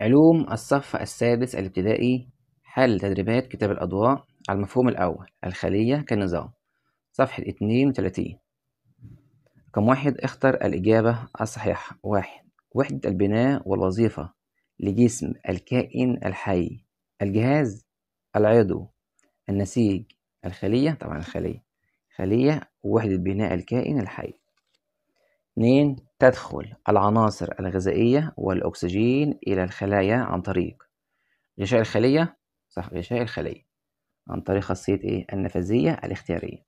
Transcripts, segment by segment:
علوم الصف السادس الابتدائي حل تدريبات كتاب الأضواء على المفهوم الأول الخلية كنظام صفحة 32 رقم واحد اختر الإجابة الصحيحة واحد وحدة البناء والوظيفة لجسم الكائن الحي الجهاز العضو النسيج الخلية طبعا الخلية خلية وحدة بناء الكائن الحي اثنين تدخل العناصر الغذائية والأكسجين إلى الخلايا عن طريق غشاء الخلية صح غشاء الخلية عن طريق خاصية إيه؟ النفاذية الاختيارية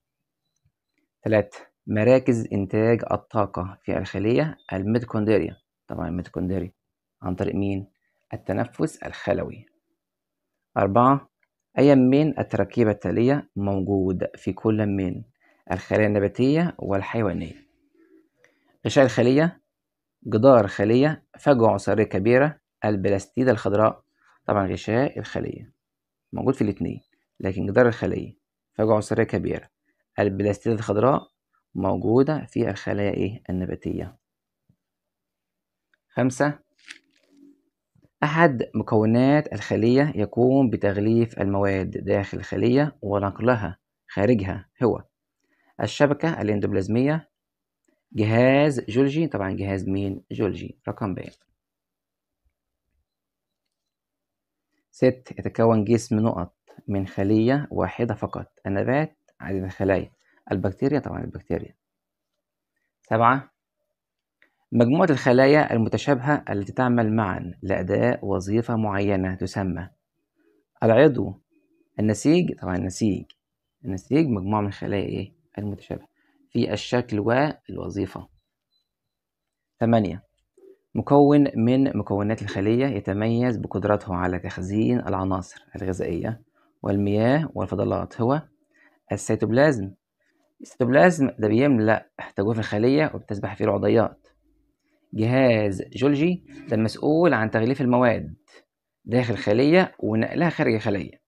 ثلاثة مراكز إنتاج الطاقة في الخلية الميتوكوندريا طبعا الميتوكوندريا عن طريق مين؟ التنفس الخلوي أربعة أي من التركيبة التالية موجود في كل من الخلايا النباتية والحيوانية غشاء الخلية جدار خلية فجوة عصارية كبيرة البلاستيدة الخضراء طبعا غشاء الخلية موجود في الاتنين لكن جدار الخلية فجوة عصارية كبيرة البلاستيدة الخضراء موجودة في الخلايا إيه النباتية خمسة أحد مكونات الخلية يقوم بتغليف المواد داخل الخلية ونقلها خارجها هو الشبكة الاندوبلازمية جهاز جولجي طبعا جهاز مين جولجي رقم ب ست يتكون جسم نقط من خلية واحدة فقط النبات عدد الخلايا البكتيريا طبعا البكتيريا سبعة مجموعة الخلايا المتشابهة التي تعمل معا لأداء وظيفة معينة تسمى العضو النسيج طبعا النسيج النسيج مجموعة من الخلايا إيه المتشابهة في الشكل والوظيفة ثمانية مكون من مكونات الخلية يتميز بقدرته على تخزين العناصر الغذائية والمياه والفضلات هو السيتوبلازم السيتوبلازم ده بيملأ جوف الخلية وبتسبح فيه العضيات جهاز جولجي ده المسؤول عن تغليف المواد داخل الخلية ونقلها خارج الخلية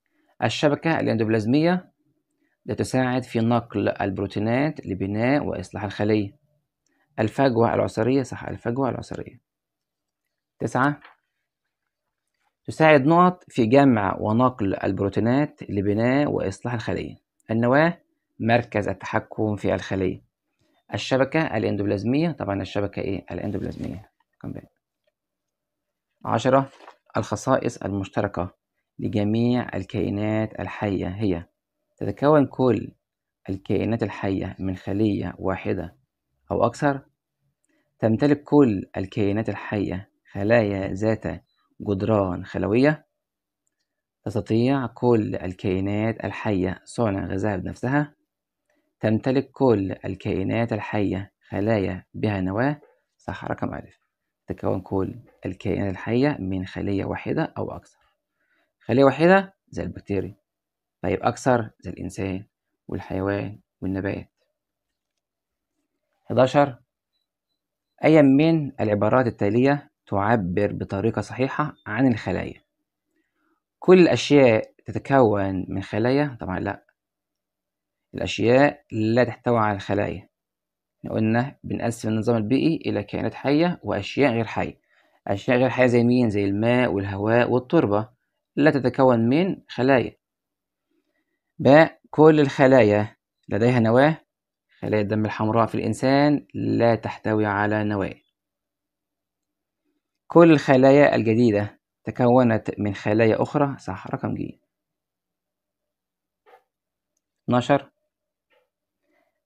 الشبكة الأندوبلازمية تساعد في نقل البروتينات لبناء وإصلاح الخلية الفجوة العصرية صح الفجوة العصرية تسعة تساعد نقط في جمع ونقل البروتينات لبناء وإصلاح الخلية النواة مركز التحكم في الخلية الشبكة الإندوبلازمية طبعا الشبكة إيه الإندوبلازمية عشرة الخصائص المشتركة لجميع الكائنات الحية هي تتكون كل الكائنات الحية من خلية واحدة أو أكثر تمتلك كل الكائنات الحية خلايا ذات جدران خلوية تستطيع كل الكائنات الحية صنع غذاء بنفسها تمتلك كل الكائنات الحية خلايا بها نواة صح رقم ألف تتكون كل الكائنات الحية من خلية واحدة أو أكثر خلية واحدة زي البكتيريا طيب أكثر زي الإنسان والحيوان والنبات 11 أي من العبارات التالية تعبر بطريقة صحيحة عن الخلايا كل الأشياء تتكون من خلايا طبعا لا الأشياء لا تحتوي على الخلايا قلنا بنقسم النظام البيئي إلى كائنات حية وأشياء غير حية أشياء غير حية زي مين زي الماء والهواء والتربة لا تتكون من خلايا باء كل الخلايا لديها نواة خلايا الدم الحمراء في الإنسان لا تحتوي على نواة كل الخلايا الجديدة تكونت من خلايا أخرى صح رقم ج 12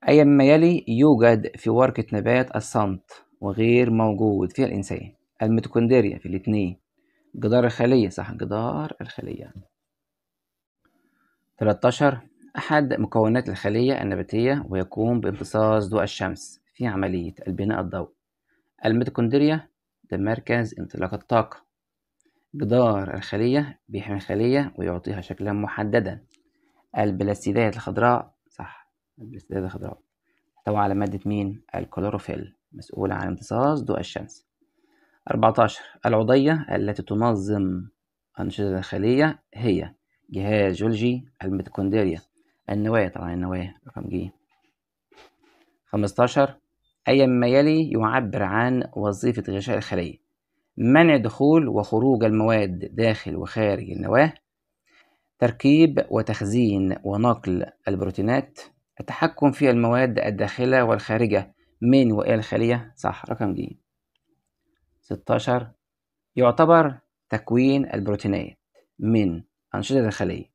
أي ما يلي يوجد في ورقة نبات الصمت وغير موجود في الإنسان الميتوكوندريا في الاتنين جدار الخلية صح جدار الخلية 13 أحد مكونات الخلية النباتية ويقوم بامتصاص ضوء الشمس في عملية البناء الضوئي الميتوكوندريا ده مركز انطلاق الطاقة جدار الخلية بيحمي الخلية ويعطيها شكلا محددا البلاستيدات الخضراء صح البلاستيدات الخضراء تحتوي على مادة مين؟ الكلوروفيل مسؤولة عن امتصاص ضوء الشمس 14 العضية التي تنظم أنشطة الخلية هي جهاز جولجي الميتوكوندريا النواة طبعا النواة رقم ج 15 أي ما يلي يعبر عن وظيفة غشاء الخلية منع دخول وخروج المواد داخل وخارج النواة تركيب وتخزين ونقل البروتينات التحكم في المواد الداخلة والخارجة من وإلى الخلية صح رقم ج 16 يعتبر تكوين البروتينات من أنشطة الخلية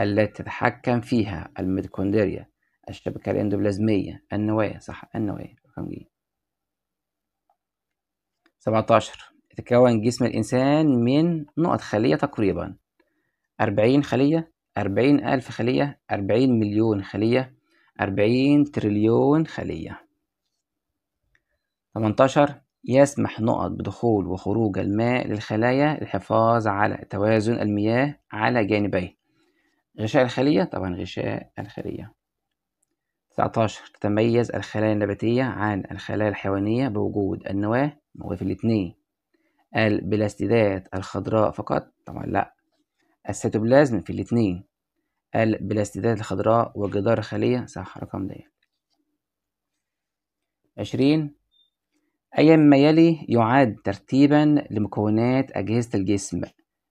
التي تتحكم فيها الميتوكوندريا الشبكة الإندوبلازمية النواة صح النواة رقم ج 17 يتكون جسم الإنسان من نقط خلية تقريبا 40 خلية 40 ألف خلية 40 مليون خلية 40 تريليون خلية 18 يسمح نقط بدخول وخروج الماء للخلايا للحفاظ على توازن المياه على جانبيه غشاء الخلية طبعا غشاء الخلية 19 تتميز الخلايا النباتية عن الخلايا الحيوانية بوجود النواة موجودة في الاتنين البلاستيدات الخضراء فقط طبعا لأ السيتوبلازم في الاتنين البلاستيدات الخضراء وجدار الخلية صح رقم ده عشرين أيًا ما يلي يعد ترتيبًا لمكونات أجهزة الجسم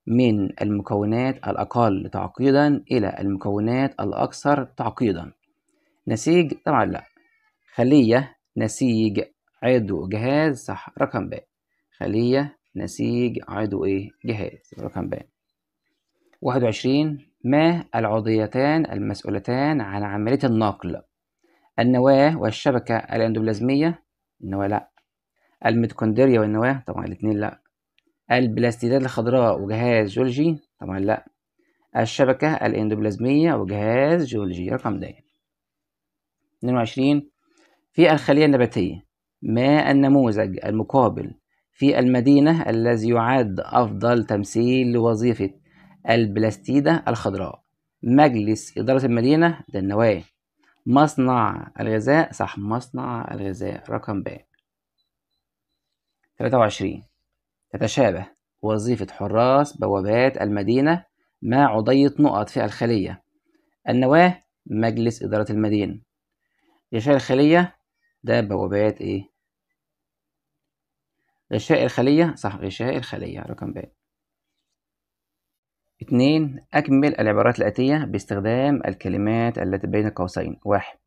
من المكونات الأقل تعقيدًا إلى المكونات الأكثر تعقيدًا نسيج طبعًا لأ خلية نسيج عضو جهاز صح رقم ب خلية نسيج عضو إيه جهاز رقم ب واحد وعشرين ما العضيتان المسؤولتان عن عملية النقل النواة والشبكة الأندوبلازمية النواة لأ الميتوكوندريا والنواة طبعا الاتنين لأ البلاستيدات الخضراء وجهاز جولجي طبعا لأ الشبكة الاندوبلازمية وجهاز جولجي رقم د 22 في الخلية النباتية ما النموذج المقابل في المدينة الذي يعد أفضل تمثيل لوظيفة البلاستيدة الخضراء مجلس إدارة المدينة ده النواة مصنع الغذاء صح مصنع الغذاء رقم ب 23 تتشابه وظيفة حراس بوابات المدينة مع عضية نقط في الخلية النواة مجلس إدارة المدينة غشاء الخلية ده بوابات إيه؟ غشاء الخلية صح غشاء الخلية رقم ب اتنين أكمل العبارات الآتية باستخدام الكلمات التي بين قوسين واحد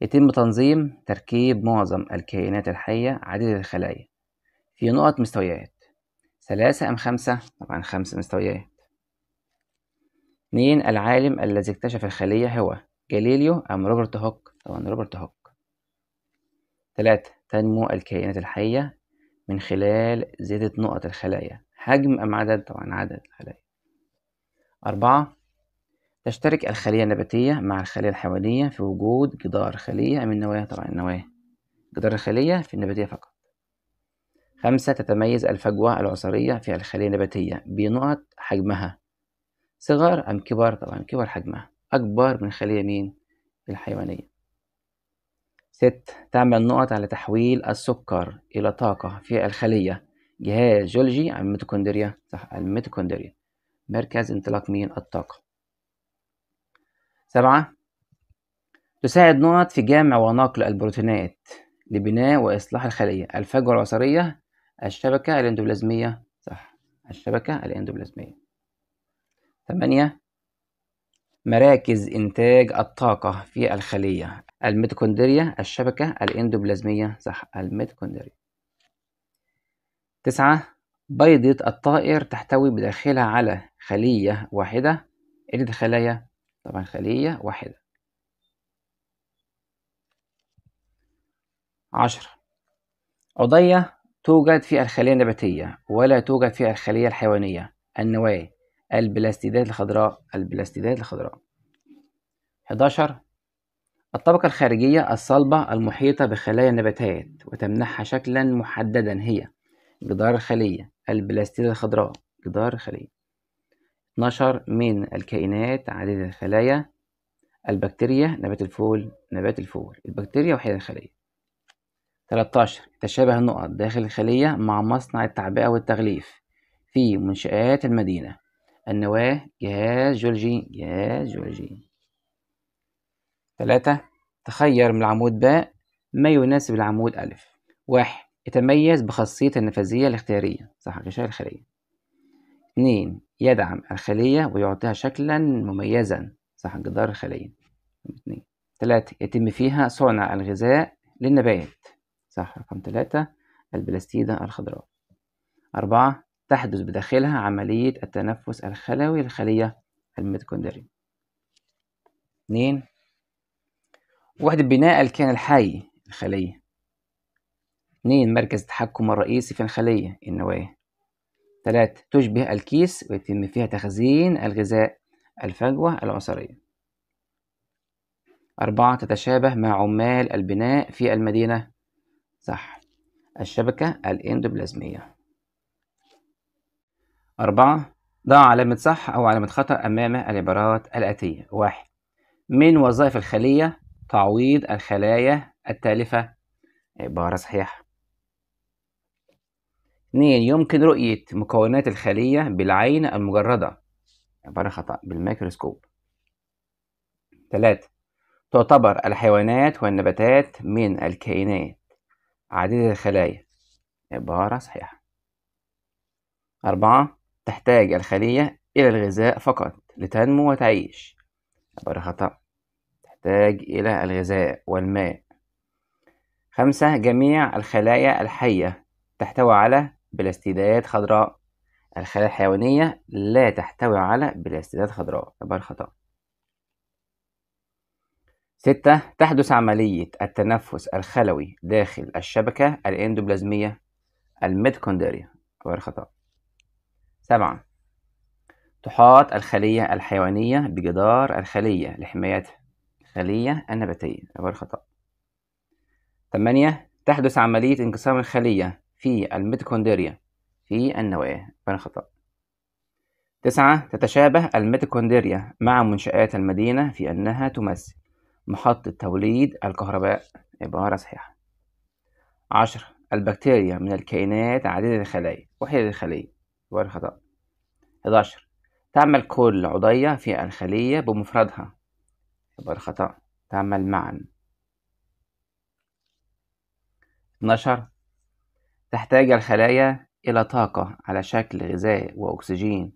يتم تنظيم تركيب معظم الكائنات الحية عديدة الخلايا في نقط مستويات ثلاثة أم خمسة؟ طبعا خمس مستويات اتنين العالم الذي اكتشف الخلية هو جاليليو أم روبرت هوك؟ طبعا روبرت هوك تلاتة تنمو الكائنات الحية من خلال زيادة نقط الخلايا حجم أم عدد؟ طبعا عدد الخلايا أربعة تشترك الخلية النباتية مع الخلية الحيوانية في وجود جدار خلية من النواة طبعا النواة جدار الخلية في النباتية فقط خمسة تتميز الفجوة العصرية في الخلية النباتية بنقط حجمها صغار أم كبار طبعا كبر حجمها أكبر من خلية مين الحيوانية ست تعمل نقط على تحويل السكر إلى طاقة في الخلية جهاز جولجي الميتوكوندريا صح الميتوكوندريا مركز انطلاق مين الطاقة سبعة تساعد نقط في جمع ونقل البروتينات لبناء وإصلاح الخلية الفجوة العصرية الشبكة الاندوبلازمية صح الشبكة الاندوبلازمية ثمانية مراكز إنتاج الطاقة في الخلية الميتوكوندريا الشبكة الاندوبلازمية صح الميتوكوندريا تسعة بيضة الطائر تحتوي بداخلها على خلية واحدة إيه خلايا طبعا خلية واحدة عشرة عضية توجد في الخلية النباتية ولا توجد في الخلية الحيوانية النواة البلاستيدات الخضراء البلاستيدات الخضراء 11 الطبقة الخارجية الصلبة المحيطة بخلايا النباتات وتمنحها شكلا محددا هي جدار الخلية البلاستيدات الخضراء جدار الخلية 12 من الكائنات عديدة الخلايا البكتيريا نبات الفول نبات الفول البكتيريا وحيد الخلية 13 تشابه النقط داخل الخلية مع مصنع التعبئة والتغليف في منشآت المدينة النواة جهاز جورجي جهاز جورجي 3 تخير من العمود باء ما يناسب العمود ألف واحد يتميز بخاصية النفاذية الاختيارية صح غشاء الخلية اثنين يدعم الخلية ويعطيها شكلا مميزا صح جدار الخلية اتنين تلاتة يتم فيها صنع الغذاء للنبات صح رقم ثلاثة البلاستيدة الخضراء أربعة تحدث بداخلها عملية التنفس الخلوي للخلية الميتوكوندرية اتنين وحدة بناء الكيان الحي الخلية اتنين مركز التحكم الرئيسي في الخلية النواة تلاتة تشبه الكيس ويتم فيها تخزين الغذاء الفجوة العصرية أربعة تتشابه مع عمال البناء في المدينة صح الشبكة الإندوبلازمية أربعة ضع علامة صح أو علامة خطأ أمام العبارات الآتية واحد من وظائف الخلية تعويض الخلايا التالفة عبارة صحيحة اثنين يمكن رؤية مكونات الخلية بالعين المجردة عبارة خطأ بالميكروسكوب ثلاثة تعتبر الحيوانات والنباتات من الكائنات عديد الخلايا عبارة صحيحة أربعة تحتاج الخلية إلى الغذاء فقط لتنمو وتعيش عبارة خطأ تحتاج إلى الغذاء والماء خمسة جميع الخلايا الحية تحتوي على بلاستيدات خضراء الخلايا الحيوانية لا تحتوي على بلاستيدات خضراء عبارة خطأ ستة تحدث عملية التنفس الخلوي داخل الشبكة الإندوبلازمية الميتكوندريا غير خطأ سبعة تحاط الخلية الحيوانية بجدار الخلية لحماية الخلية النباتية غير خطأ ثمانية تحدث عملية انقسام الخلية في الميتوكوندريا في النواة غير خطأ تسعة تتشابه الميتوكوندريا مع منشآت المدينة في أنها تمثل محطة توليد الكهرباء عبارة صحيحة عشرة البكتيريا من الكائنات عديدة الخلايا وحيدة الخلية عبارة خطأ حداشر تعمل كل عضية في الخلية بمفردها عبارة خطأ تعمل معا اتناشر تحتاج الخلايا إلى طاقة على شكل غذاء وأكسجين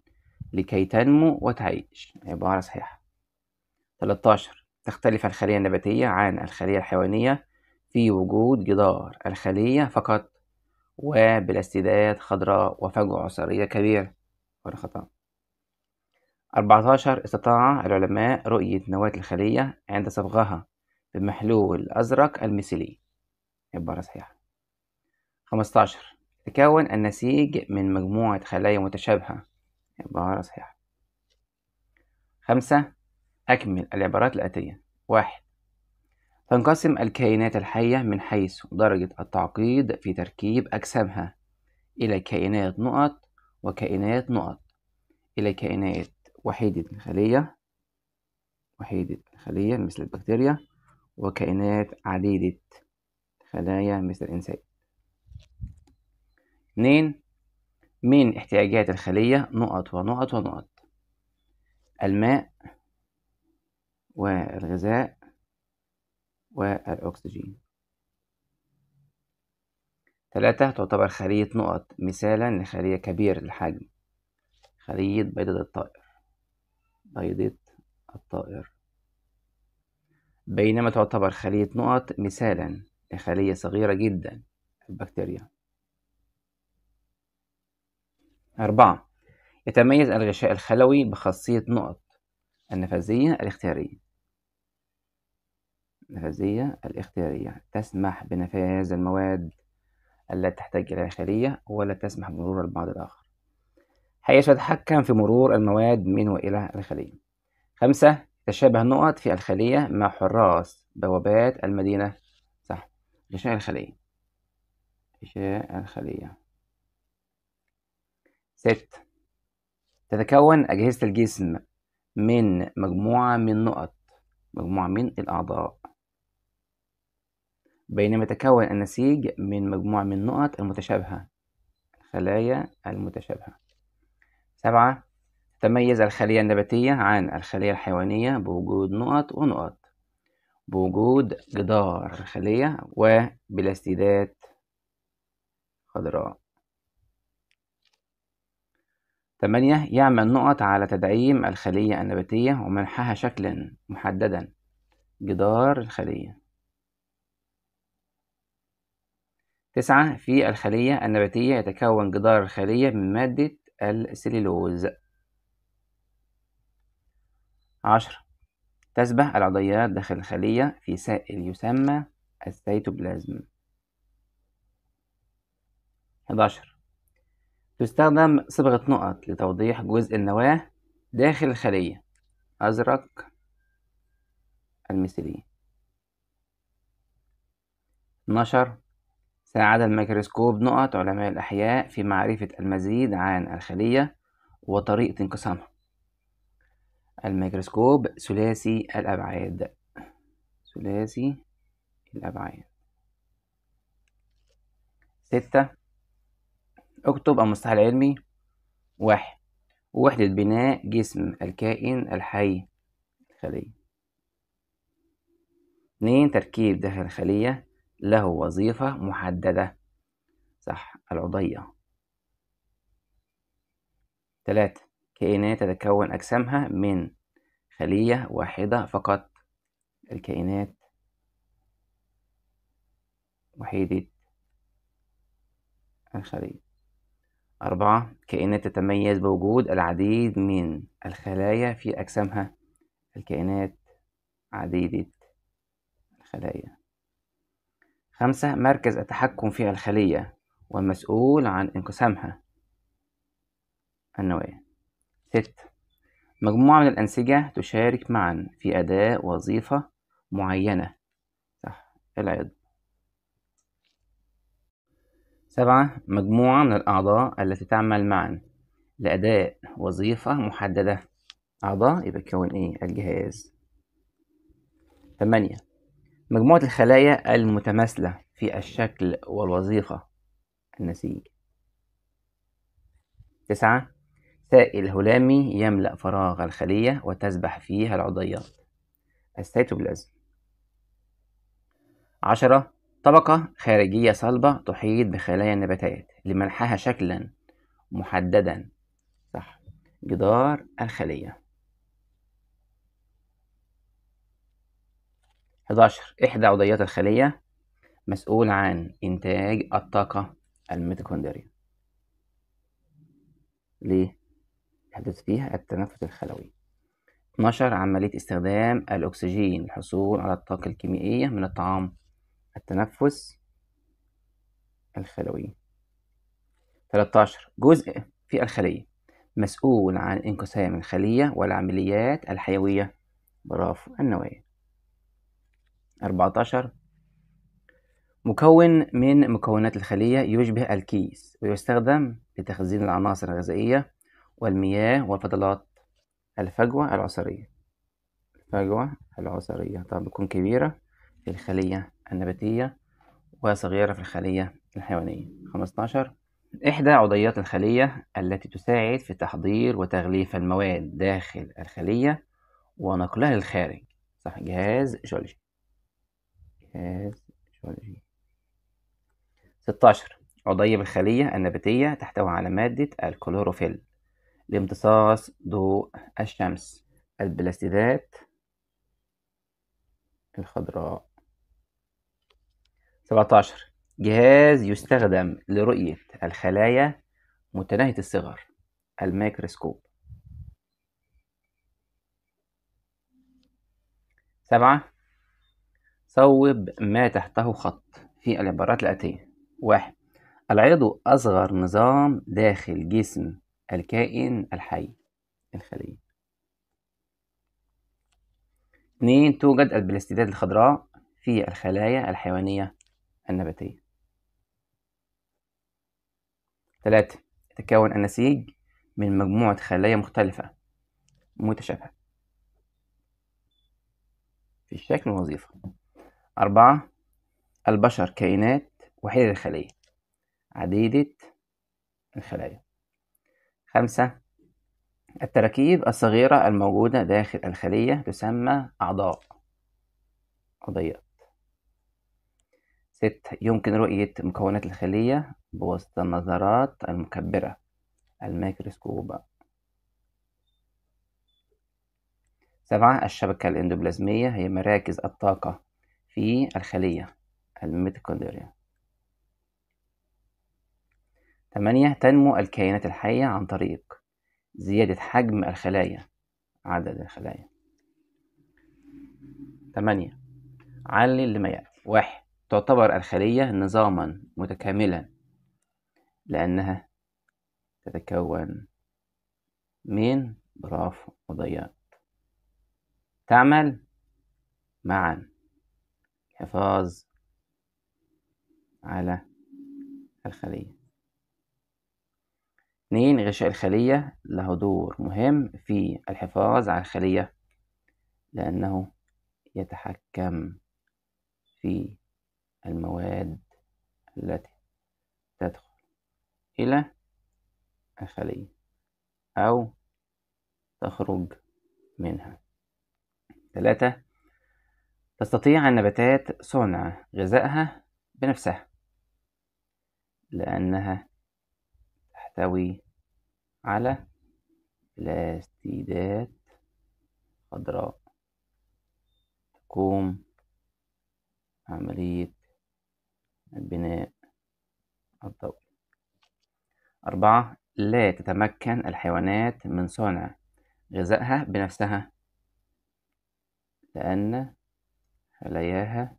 لكي تنمو وتعيش عبارة صحيحة 13 تختلف الخلية النباتية عن الخلية الحيوانية في وجود جدار الخلية فقط وبلا سداد خضراء وفجوة عصارية كبيرة خطأ 14 استطاع العلماء رؤية نواة الخلية عند صبغها بمحلول أزرق الميثيلي عبارة صحيحة 15 تكون النسيج من مجموعة خلايا متشابهة عبارة صحيحة خمسة أكمل العبارات الآتية واحد تنقسم الكائنات الحية من حيث درجة التعقيد في تركيب أجسامها إلى كائنات نقط وكائنات نقط إلى كائنات وحيدة الخلية وحيدة خلية مثل البكتيريا وكائنات عديدة خلايا مثل الإنسان اثنين من احتياجات الخلية نقط ونقط ونقط الماء والغذاء والأكسجين تلاتة تعتبر خلية نقط مثالا لخلية كبيرة الحجم خلية بيضة الطائر بيضة الطائر بينما تعتبر خلية نقط مثالا لخلية صغيرة جدا البكتيريا أربعة يتميز الغشاء الخلوي بخاصية نقط النفاذية الاختيارية النفاذية الاختيارية تسمح بنفاذ المواد التي تحتاج إلى خلية ولا تسمح بمرور البعض الآخر حيث يتحكم في مرور المواد من وإلى الخلية خمسة تشابه النقط في الخلية مع حراس بوابات المدينة صح غشاء الخلية غشاء الخلية ست تتكون أجهزة الجسم من مجموعة من نقط مجموعة من الأعضاء بينما يتكون النسيج من مجموعة من النقط المتشابهة الخلايا المتشابهة سبعة تميز الخلية النباتية عن الخلية الحيوانية بوجود نقط ونقط بوجود جدار الخلية وبلاستيدات خضراء ثمانية يعمل نقط على تدعيم الخلية النباتية ومنحها شكلا محددا جدار الخلية تسعة في الخلية النباتية يتكون جدار الخلية من مادة السليلوز عشرة تسبح العضيات داخل الخلية في سائل يسمى السيتوبلازم 11 تستخدم صبغة نقط لتوضيح جزء النواة داخل الخلية أزرق المثلي 12 ساعد الميكروسكوب نقط علماء الأحياء في معرفة المزيد عن الخلية وطريقة انقسامها الميكروسكوب ثلاثي الأبعاد ثلاثي الأبعاد ستة اكتب المصطلح العلمي واحد وحدة بناء جسم الكائن الحي الخلية اتنين تركيب داخل الخلية له وظيفة محددة صح العضية تلاتة كائنات تتكون أجسامها من خلية واحدة فقط الكائنات وحيدة الخلية أربعة كائنات تتميز بوجود العديد من الخلايا في أجسامها الكائنات عديدة الخلايا خمسة مركز التحكم في الخلية والمسؤول عن انقسامها النوعية ست مجموعة من الأنسجة تشارك معا في أداء وظيفة معينة صح العيض سبعة مجموعة من الأعضاء التي تعمل معا لأداء وظيفة محددة أعضاء يبقى تكون إيه الجهاز تمانية مجموعة الخلايا المتماثلة في الشكل والوظيفة النسيج تسعة سائل هلامي يملأ فراغ الخلية وتسبح فيها العضيات السيتوبلازم عشرة طبقة خارجية صلبة تحيط بخلايا النباتات لمنحها شكلا محددا صح جدار الخليه 11 إحدى عضيات الخلية مسؤول عن إنتاج الطاقة الميتوكوندريا ليه؟ يحدث فيها التنفس الخلوي 12 عملية استخدام الأكسجين للحصول على الطاقة الكيميائية من الطعام التنفس الخلوي 13 جزء في الخلية مسؤول عن انقسام الخلية والعمليات الحيوية برافو النوايا 14 مكون من مكونات الخلية يشبه الكيس ويستخدم لتخزين العناصر الغذائية والمياه والفضلات الفجوة العصرية الفجوة العصرية طبعا بتكون كبيرة في الخلية النباتية وصغيرة في الخلية الحيوانية 15 إحدى عضيات الخلية التي تساعد في تحضير وتغليف المواد داخل الخلية ونقلها للخارج صح جهاز جولجي جيولوجي 16 عضية بالخلية النباتية تحتوي على مادة الكلوروفيل لامتصاص ضوء الشمس البلاستيدات الخضراء 17 جهاز يستخدم لرؤية الخلايا متناهية الصغر الميكروسكوب سبعة صوب ما تحته خط في العبارات الآتية واحد العضو أصغر نظام داخل جسم الكائن الحي الخلية اتنين توجد البلاستيدات الخضراء في الخلايا الحيوانية النباتية تلاتة يتكون النسيج من مجموعة خلايا مختلفة متشابهة في الشكل والوظيفة أربعة البشر كائنات وحيدة الخلية عديدة الخلايا خمسة التراكيب الصغيرة الموجودة داخل الخلية تسمى أعضاء عضيات ست يمكن رؤية مكونات الخلية بواسطة النظارات المكبرة الميكروسكوب سبعة الشبكة الإندوبلازمية هي مراكز الطاقة في الخلية الميتوكوندريا تمانية تنمو الكائنات الحية عن طريق زيادة حجم الخلايا عدد الخلايا تمانية علل لما يأتي واحد تعتبر الخلية نظاما متكاملا لأنها تتكون من برافو وضياء تعمل معا الحفاظ على الخلية اثنين غشاء الخلية له دور مهم في الحفاظ على الخلية لأنه يتحكم في المواد التي تدخل إلى الخلية أو تخرج منها ثلاثة تستطيع النباتات صنع غذائها بنفسها لأنها تحتوي على بلاستيدات خضراء تقوم عملية البناء الضوء أربعة لا تتمكن الحيوانات من صنع غذائها بنفسها لأن خلاياها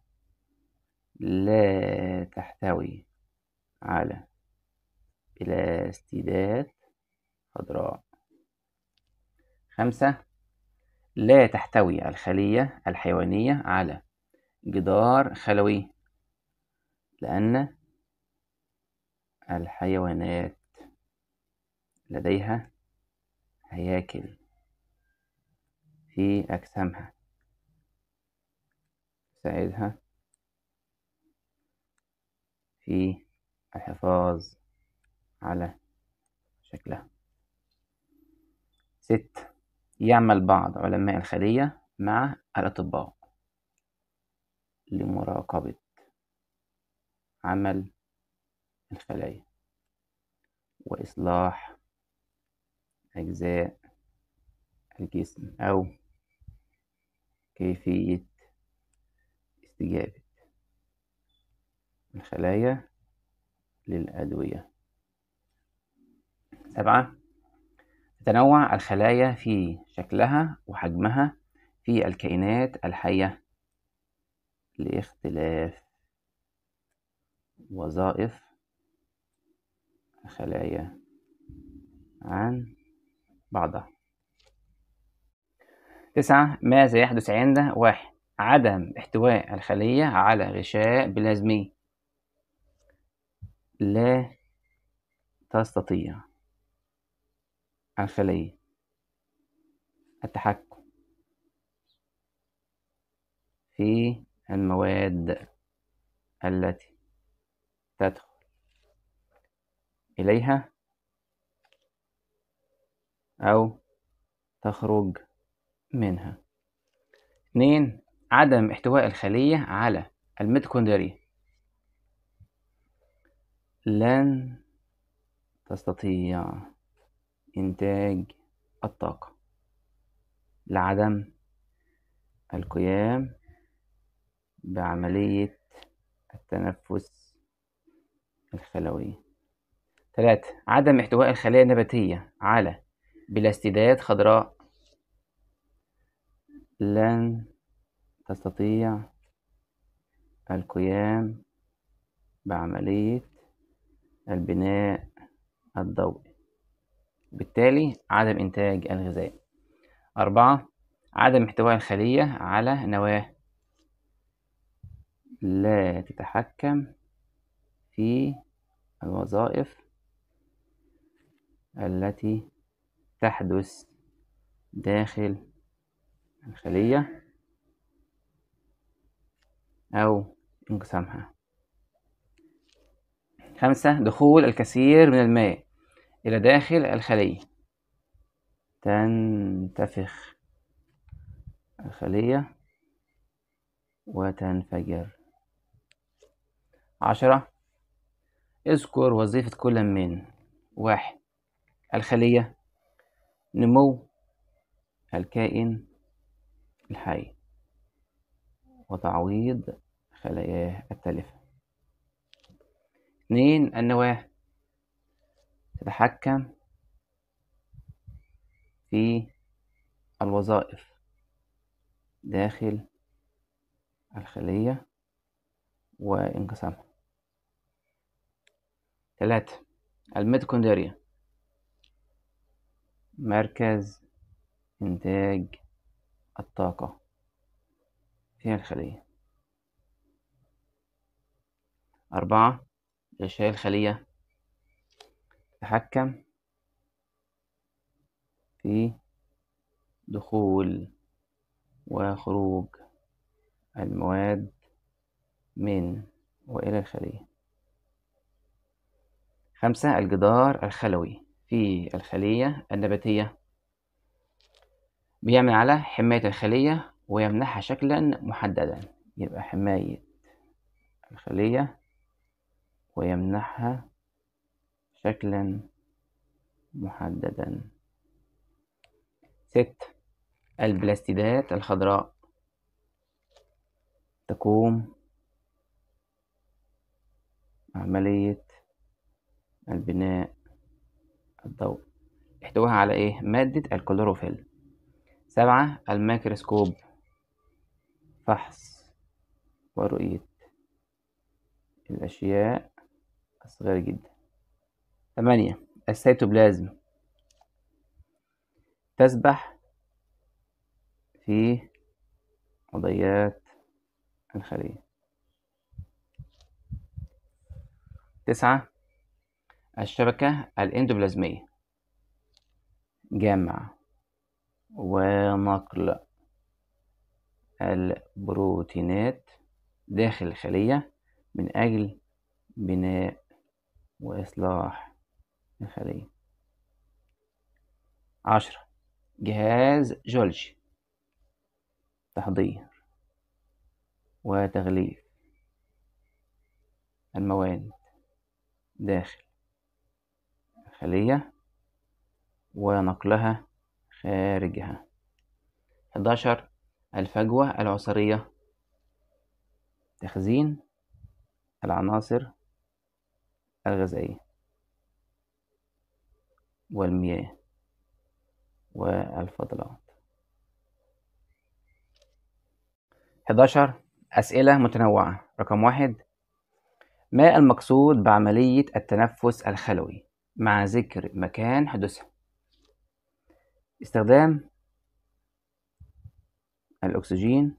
لا تحتوي على بلاستيدات خضراء خمسة لا تحتوي الخلية الحيوانية على جدار خلوي لأن الحيوانات لديها هياكل في أجسامها تساعدها في الحفاظ على شكلها ست يعمل بعض علماء الخلية مع الأطباء لمراقبة عمل الخلايا وإصلاح أجزاء الجسم أو كيفية استجابة الخلايا للأدوية سبعة تنوع الخلايا في شكلها وحجمها في الكائنات الحية لاختلاف وظائف الخلايا عن بعضها تسعة ماذا يحدث عند واحد عدم احتواء الخلية على غشاء بلازمي لا تستطيع الخلية التحكم في المواد التي تدخل إليها أو تخرج منها عدم احتواء الخلية على الميتوكوندريا لن تستطيع إنتاج الطاقة لعدم القيام بعملية التنفس الخلوي ثلاثة عدم احتواء الخلايا النباتية على بلاستيدات خضراء لن تستطيع القيام بعملية البناء الضوئي بالتالي عدم إنتاج الغذاء أربعة عدم احتواء الخلية على نواة لا تتحكم في الوظائف التي تحدث داخل الخلية أو انقسامها خمسة دخول الكثير من الماء إلى داخل الخلية تنتفخ الخلية وتنفجر عشرة اذكر وظيفة كل من واحد الخلية نمو الكائن الحي وتعويض خلايا التالفة إيه، اثنين النواة تتحكم في الوظائف داخل الخلية وانقسامها ثلاثة الميتوكوندريا مركز إنتاج الطاقة في الخلية أربعة إشعال الخلية تتحكم في دخول وخروج المواد من وإلى الخلية خمسة الجدار الخلوي في الخلية النباتية بيعمل على حماية الخلية ويمنحها شكلا محددا يبقى حماية الخلية ويمنحها شكلا محددا ست البلاستيدات الخضراء تقوم عملية البناء الضوء احتواها على ايه؟ مادة الكلوروفيل سبعة الميكروسكوب فحص ورؤية الأشياء صغيرة جدا ثمانية السيتوبلازم تسبح في مضيات الخلية تسعة الشبكة الإندوبلازمية جمع ونقل البروتينات داخل الخلية من أجل بناء وإصلاح الخلية عشرة جهاز جولجي تحضير وتغليف المواد داخل الخلية ونقلها خارجها 11 الفجوة العصرية تخزين العناصر الغذائية والمياه والفضلات 11 أسئلة متنوعة رقم واحد ما المقصود بعملية التنفس الخلوي مع ذكر مكان حدوثها استخدام الأكسجين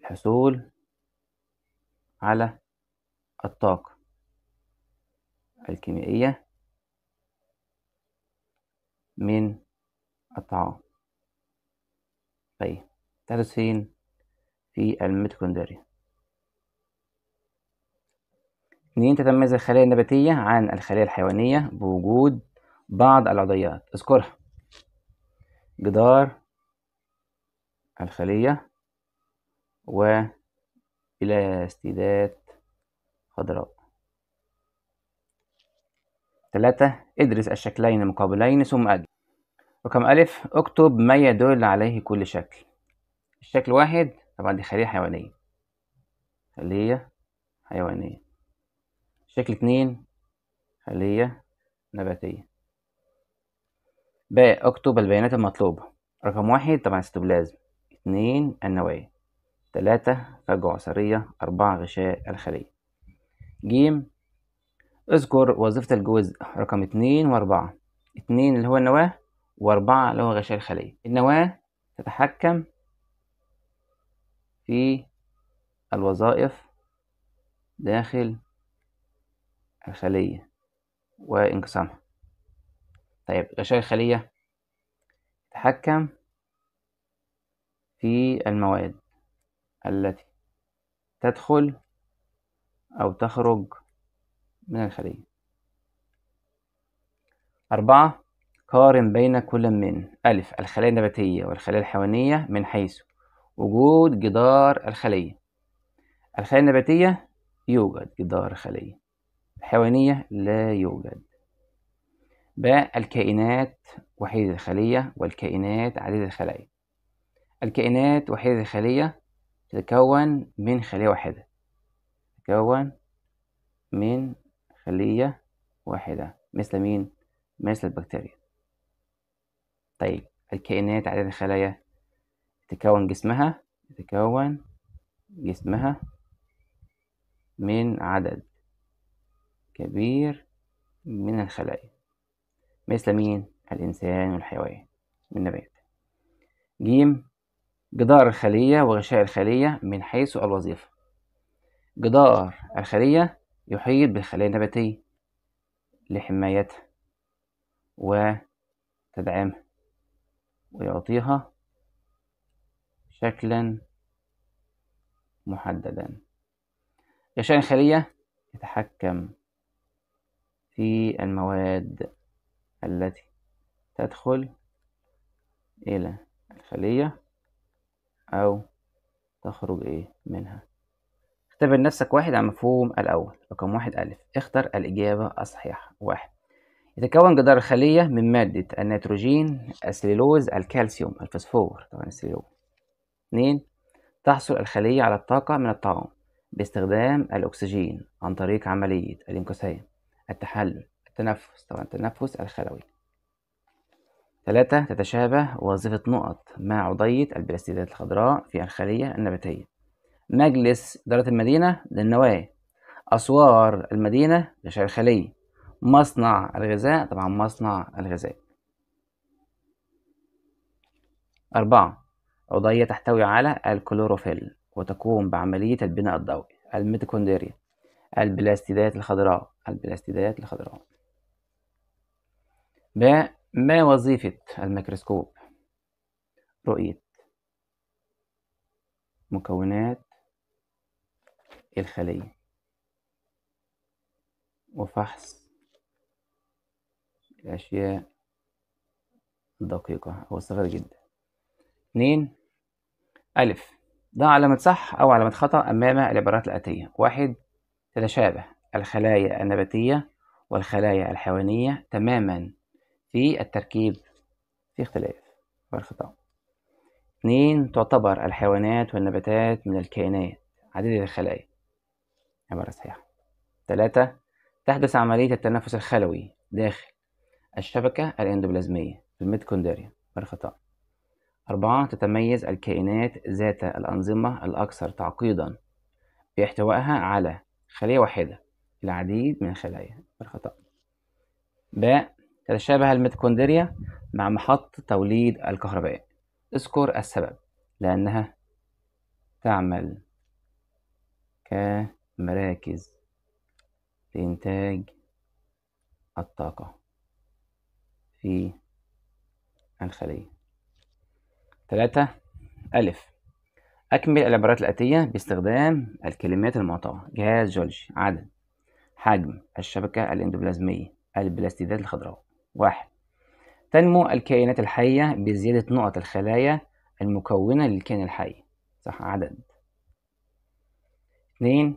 الحصول على الطاقة الكيميائية من الطعام طيب تحدث فين في الميتوكوندريا اتنين تتميز الخلايا النباتية عن الخلايا الحيوانية بوجود بعض العضيات اذكرها جدار الخلية وإلاستيدات خضراء 3. ادرس الشكلين المقابلين ثم أجب رقم أ اكتب ما يدل عليه كل شكل الشكل واحد طبعا دي خلية حيوانية خلية حيوانية شكل اتنين خلية نباتية ب اكتب البيانات المطلوبة رقم واحد طبعا السيتوبلازم اتنين النواة. تلاتة فجوة عصرية أربعة غشاء الخلية جيم اذكر وظيفة الجزء رقم اتنين وأربعة اتنين اللي هو النواة وأربعة اللي هو غشاء الخلية النواة تتحكم في الوظائف داخل الخلية وانقسامها طيب غشاء الخلية تتحكم في المواد التي تدخل أو تخرج من الخلية أربعة قارن بين كل من ألف الخلايا النباتية والخلايا الحيوانية من حيث وجود جدار الخلية الخلايا النباتية يوجد جدار خلية الحيوانية لا يوجد باء الكائنات وحيدة الخلية والكائنات عديدة الخلايا الكائنات وحيدة الخلية تتكون من خلية واحدة تتكون من خلية واحدة مثل مين؟ مثل البكتيريا طيب الكائنات عدد الخلايا تتكون جسمها تتكون جسمها من عدد كبير من الخلايا مثل مين؟ الإنسان والحيوان والنبات جيم جدار الخلية وغشاء الخلية من حيث الوظيفة جدار الخلية يحيط بالخلايا النباتية لحمايتها وتدعمها ويعطيها شكلا محددا غشاء الخلية يتحكم في المواد التي تدخل إلى الخلية أو تخرج إيه منها اعتبر نفسك واحد على المفهوم الأول رقم واحد ألف اختر الإجابة الصحيحة واحد يتكون جدار الخلية من مادة النيتروجين السليلوز الكالسيوم الفسفور طبعا السليلوز اتنين تحصل الخلية على الطاقة من الطعام باستخدام الأكسجين عن طريق عملية الإنقسام التحلل التنفس طبعا التنفس الخلوي ثلاثة تتشابه وظيفة نقط مع عضية البلاستيدات الخضراء في الخلية النباتية مجلس إدارة المدينة للنواة أسوار المدينة لشارع الخلية مصنع الغذاء طبعا مصنع الغذاء أربعة عضية تحتوي على الكلوروفيل وتقوم بعملية البناء الضوئي الميتوكوندريا البلاستيدات الخضراء البلاستيدات الخضراء ب ما وظيفة الميكروسكوب رؤية مكونات الخلية وفحص الأشياء الدقيقة أو الصغيرة جدا اتنين ألف ضع علامة صح أو علامة خطأ أمام العبارات الآتية واحد تتشابه الخلايا النباتية والخلايا الحيوانية تماما في التركيب في اختلاف والخطأ اتنين تعتبر الحيوانات والنباتات من الكائنات عديدة الخلايا عبارة صحيحة ثلاثة تحدث عملية التنفس الخلوي داخل الشبكة الإندوبلازمية في الميتوكوندريا بالخطأ أربعة تتميز الكائنات ذات الأنظمة الأكثر تعقيدا باحتوائها على خلية واحدة العديد من الخلايا بالخطأ باء تتشابه الميتوكوندريا مع محطة توليد الكهرباء اذكر السبب لأنها تعمل ك مراكز لإنتاج الطاقة في الخلية ثلاثة ألف أكمل العبارات الآتية باستخدام الكلمات المعطاة جهاز جولجي عدد حجم الشبكة الإندوبلازمية البلاستيدات الخضراء واحد تنمو الكائنات الحية بزيادة نقط الخلايا المكونة للكائن الحي صح عدد اثنين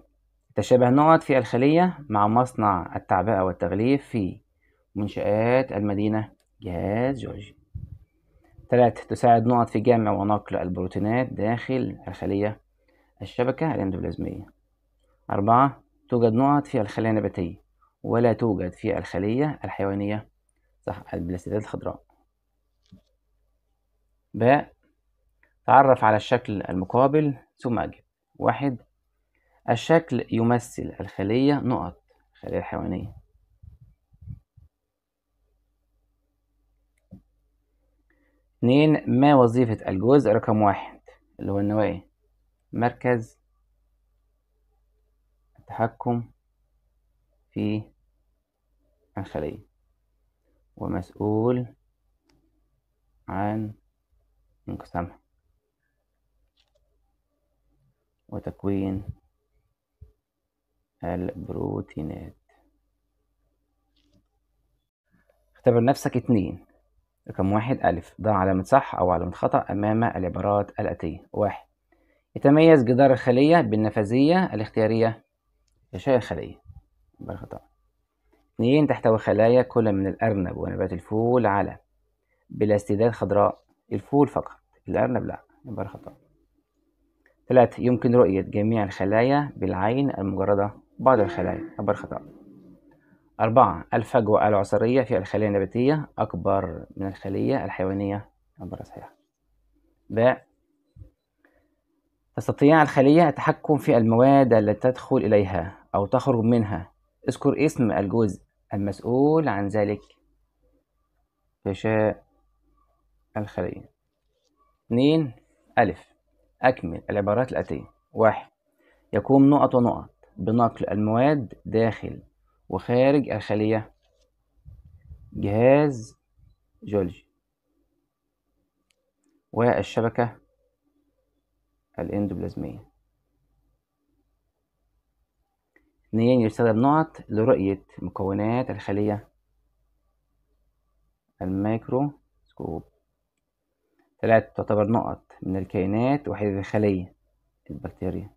تشابه نقط في الخلية مع مصنع التعبئة والتغليف في منشآت المدينة جهاز جورجي ثلاثة تساعد نقط في جمع ونقل البروتينات داخل الخلية الشبكة الاندوبلازمية أربعة توجد نقط في الخلية النباتية ولا توجد في الخلية الحيوانية صح البلاستيدات الخضراء باء تعرف على الشكل المقابل ثم أجب واحد الشكل يمثل الخلية نقط الخلية الحيوانية اتنين ما وظيفة الجزء رقم واحد اللي هو النواة مركز التحكم في الخلية ومسؤول عن انقسامها وتكوين البروتينات اختبر نفسك اتنين رقم واحد ألف ضع علامة صح أو علامة خطأ أمام العبارات الآتية واحد يتميز جدار الخلية بالنفاذية الاختيارية غشاء الخلية يبقى خطأ اتنين تحتوي خلايا كل من الأرنب ونبات الفول على بلا خضراء الفول فقط الأرنب لا يبقى خطأ ثلاثة يمكن رؤية جميع الخلايا بالعين المجردة بعض الخلايا أكبر خطأ أربعة الفجوة العصرية في الخلية النباتية أكبر من الخلية الحيوانية عبارة صحيحة باء تستطيع الخلية التحكم في المواد التي تدخل إليها أو تخرج منها اذكر اسم الجزء المسؤول عن ذلك غشاء الخلية اتنين ألف أكمل العبارات الآتية واحد يكون نقط ونقط بنقل المواد داخل وخارج الخلية جهاز جولجي والشبكة الإندوبلازمية اثنين يستخدم النقط لرؤية مكونات الخلية الميكروسكوب ثلاثة تعتبر نقط من الكائنات وحيدة الخلية البكتيريا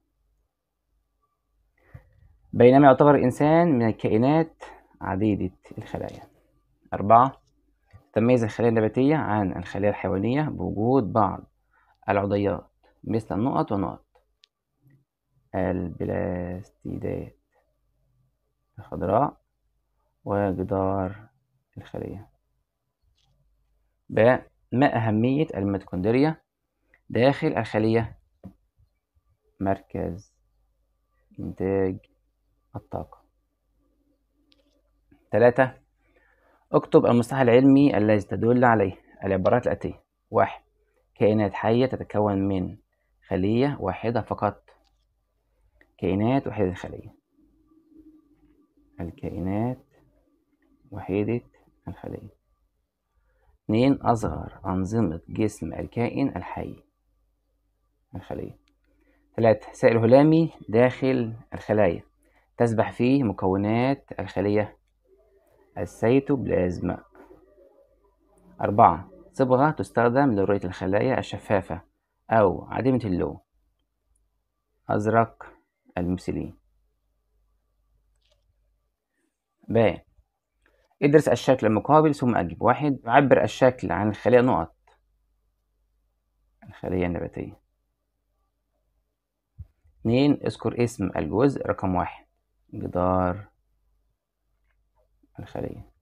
بينما يعتبر الإنسان من الكائنات عديدة الخلايا أربعة تميز الخلايا النباتية عن الخلايا الحيوانية بوجود بعض العضيات مثل النقط والنقط البلاستيدات الخضراء وجدار الخلية ب ما أهمية الميتوكوندريا داخل الخلية مركز إنتاج الطاقة ثلاثة اكتب المصطلح العلمي الذي تدل عليه العبارات الآتية واحد كائنات حية تتكون من خلية واحدة فقط كائنات وحيدة الخلية الكائنات وحيدة الخلية اتنين أصغر أنظمة جسم الكائن الحي الخلية تلاتة سائل هلامي داخل الخلايا تسبح فيه مكونات الخلية السيتوبلازم أربعة صبغة تستخدم لرؤية الخلايا الشفافة أو عديمة اللون أزرق المثلي ب ادرس الشكل المقابل ثم أجب واحد يعبر الشكل عن الخلية نقط الخلية النباتية اثنين اذكر اسم الجزء رقم واحد جدار الخلية